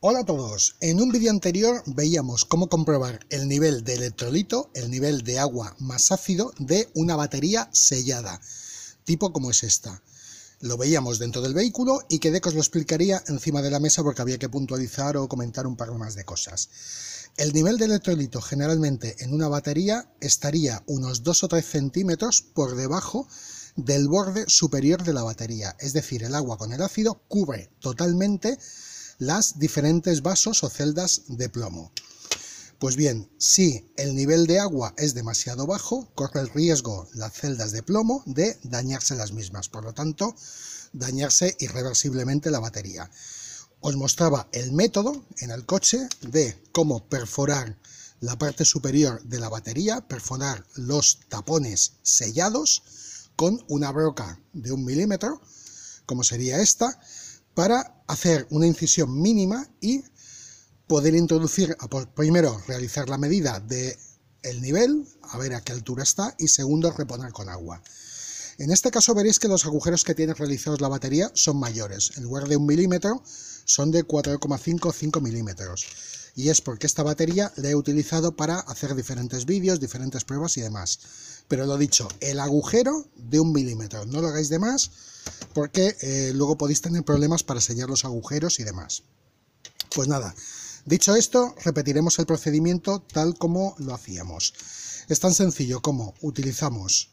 Hola a todos, en un vídeo anterior veíamos cómo comprobar el nivel de electrolito, el nivel de agua más ácido de una batería sellada, tipo como es esta. Lo veíamos dentro del vehículo y que os lo explicaría encima de la mesa porque había que puntualizar o comentar un par más de cosas. El nivel de electrolito generalmente en una batería estaría unos 2 o 3 centímetros por debajo del borde superior de la batería, es decir, el agua con el ácido cubre totalmente las diferentes vasos o celdas de plomo. Pues bien, si el nivel de agua es demasiado bajo, corre el riesgo las celdas de plomo de dañarse las mismas, por lo tanto, dañarse irreversiblemente la batería. Os mostraba el método en el coche de cómo perforar la parte superior de la batería, perforar los tapones sellados con una broca de un milímetro, como sería esta, para hacer una incisión mínima y poder introducir, primero, realizar la medida del el nivel, a ver a qué altura está, y segundo, reponer con agua. En este caso veréis que los agujeros que tiene realizados la batería son mayores. En lugar de un milímetro, son de 4,5 o 5 milímetros. Y es porque esta batería la he utilizado para hacer diferentes vídeos, diferentes pruebas y demás. Pero lo dicho, el agujero de un milímetro. No lo hagáis de más porque eh, luego podéis tener problemas para sellar los agujeros y demás. Pues nada, dicho esto, repetiremos el procedimiento tal como lo hacíamos. Es tan sencillo como utilizamos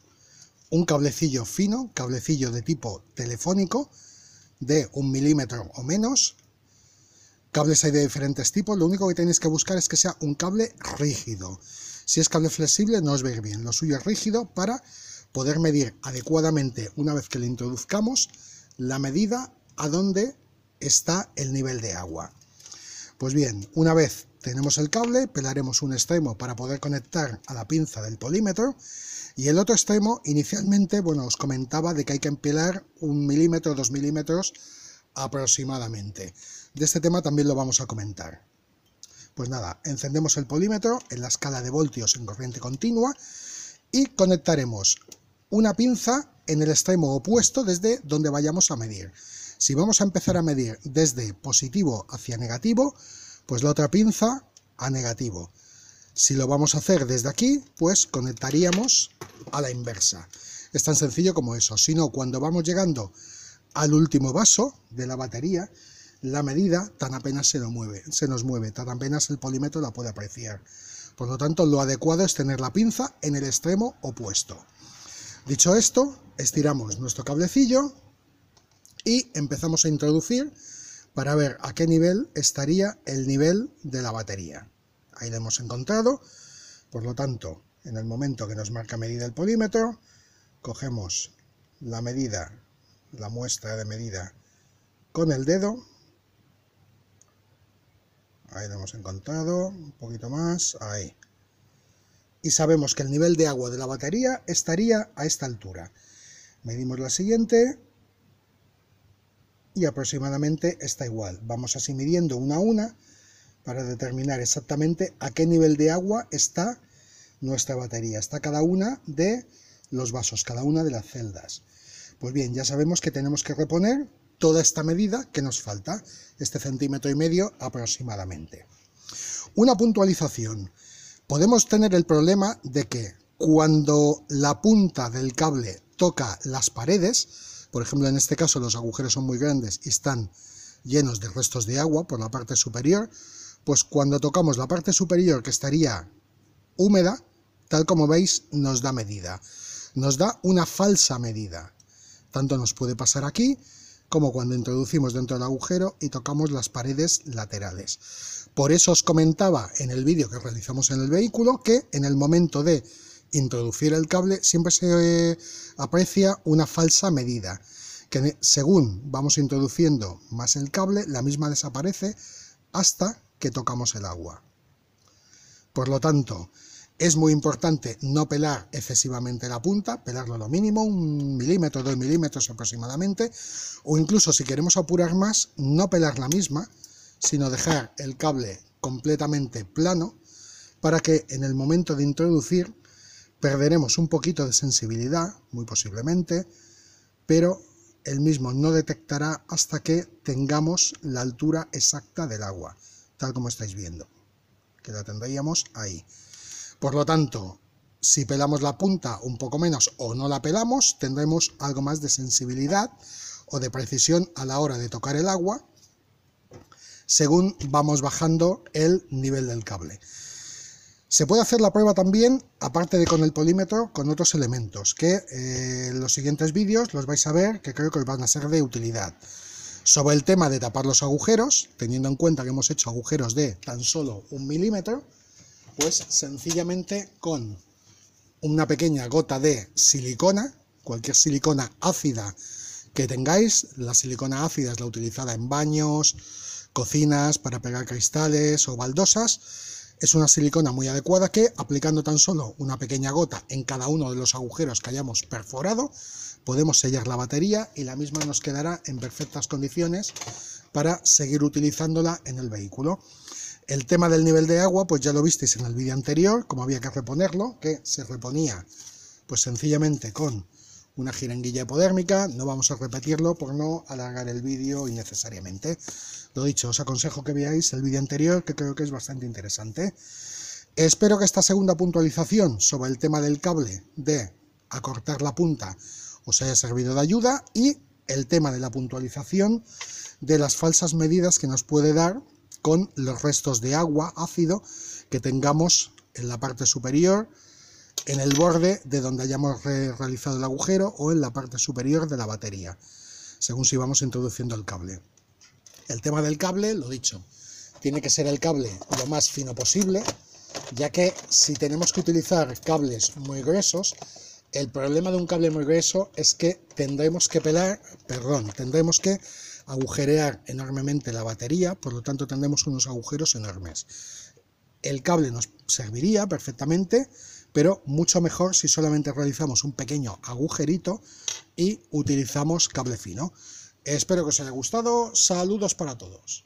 un cablecillo fino, cablecillo de tipo telefónico, de un milímetro o menos. Cables hay de diferentes tipos, lo único que tenéis que buscar es que sea un cable rígido. Si es cable flexible no os va bien, lo suyo es rígido para poder medir adecuadamente una vez que le introduzcamos la medida a dónde está el nivel de agua. Pues bien, una vez tenemos el cable, pelaremos un extremo para poder conectar a la pinza del polímetro y el otro extremo inicialmente, bueno, os comentaba de que hay que empelar un milímetro, dos milímetros aproximadamente. De este tema también lo vamos a comentar. Pues nada, encendemos el polímetro en la escala de voltios en corriente continua y conectaremos una pinza en el extremo opuesto desde donde vayamos a medir. Si vamos a empezar a medir desde positivo hacia negativo, pues la otra pinza a negativo. Si lo vamos a hacer desde aquí, pues conectaríamos a la inversa. Es tan sencillo como eso. Si no, cuando vamos llegando al último vaso de la batería, la medida tan apenas se, mueve, se nos mueve, tan apenas el polímetro la puede apreciar. Por lo tanto, lo adecuado es tener la pinza en el extremo opuesto. Dicho esto, estiramos nuestro cablecillo y empezamos a introducir para ver a qué nivel estaría el nivel de la batería. Ahí lo hemos encontrado, por lo tanto, en el momento que nos marca medida el polímetro, cogemos la medida, la muestra de medida con el dedo, ahí lo hemos encontrado, un poquito más, ahí, y sabemos que el nivel de agua de la batería estaría a esta altura. Medimos la siguiente y aproximadamente está igual. Vamos así midiendo una a una para determinar exactamente a qué nivel de agua está nuestra batería. Está cada una de los vasos, cada una de las celdas. Pues bien, ya sabemos que tenemos que reponer toda esta medida que nos falta, este centímetro y medio aproximadamente. Una puntualización podemos tener el problema de que cuando la punta del cable toca las paredes, por ejemplo en este caso los agujeros son muy grandes y están llenos de restos de agua por la parte superior, pues cuando tocamos la parte superior que estaría húmeda, tal como veis, nos da medida. Nos da una falsa medida. Tanto nos puede pasar aquí como cuando introducimos dentro del agujero y tocamos las paredes laterales. Por eso os comentaba en el vídeo que realizamos en el vehículo que en el momento de introducir el cable siempre se eh, aprecia una falsa medida, que según vamos introduciendo más el cable, la misma desaparece hasta que tocamos el agua. Por lo tanto, es muy importante no pelar excesivamente la punta, pelarlo lo mínimo, un milímetro, dos milímetros aproximadamente, o incluso si queremos apurar más, no pelar la misma, sino dejar el cable completamente plano para que en el momento de introducir perderemos un poquito de sensibilidad, muy posiblemente, pero el mismo no detectará hasta que tengamos la altura exacta del agua, tal como estáis viendo, que la tendríamos ahí. Por lo tanto, si pelamos la punta un poco menos o no la pelamos, tendremos algo más de sensibilidad o de precisión a la hora de tocar el agua según vamos bajando el nivel del cable. Se puede hacer la prueba también, aparte de con el polímetro, con otros elementos, que eh, en los siguientes vídeos los vais a ver, que creo que os van a ser de utilidad. Sobre el tema de tapar los agujeros, teniendo en cuenta que hemos hecho agujeros de tan solo un milímetro, pues sencillamente con una pequeña gota de silicona, cualquier silicona ácida que tengáis, la silicona ácida es la utilizada en baños, cocinas, para pegar cristales o baldosas. Es una silicona muy adecuada que, aplicando tan solo una pequeña gota en cada uno de los agujeros que hayamos perforado, podemos sellar la batería y la misma nos quedará en perfectas condiciones para seguir utilizándola en el vehículo. El tema del nivel de agua, pues ya lo visteis en el vídeo anterior, como había que reponerlo, que se reponía pues sencillamente con una jeringuilla hipodérmica, no vamos a repetirlo por no alargar el vídeo innecesariamente. Lo dicho, os aconsejo que veáis el vídeo anterior, que creo que es bastante interesante. Espero que esta segunda puntualización sobre el tema del cable de acortar la punta os haya servido de ayuda y el tema de la puntualización de las falsas medidas que nos puede dar con los restos de agua ácido que tengamos en la parte superior, en el borde de donde hayamos realizado el agujero o en la parte superior de la batería, según si vamos introduciendo el cable. El tema del cable, lo dicho, tiene que ser el cable lo más fino posible, ya que si tenemos que utilizar cables muy gruesos, el problema de un cable muy grueso es que tendremos que pelar, perdón, tendremos que agujerear enormemente la batería, por lo tanto tendremos unos agujeros enormes. El cable nos serviría perfectamente, pero mucho mejor si solamente realizamos un pequeño agujerito y utilizamos cable fino. Espero que os haya gustado, saludos para todos.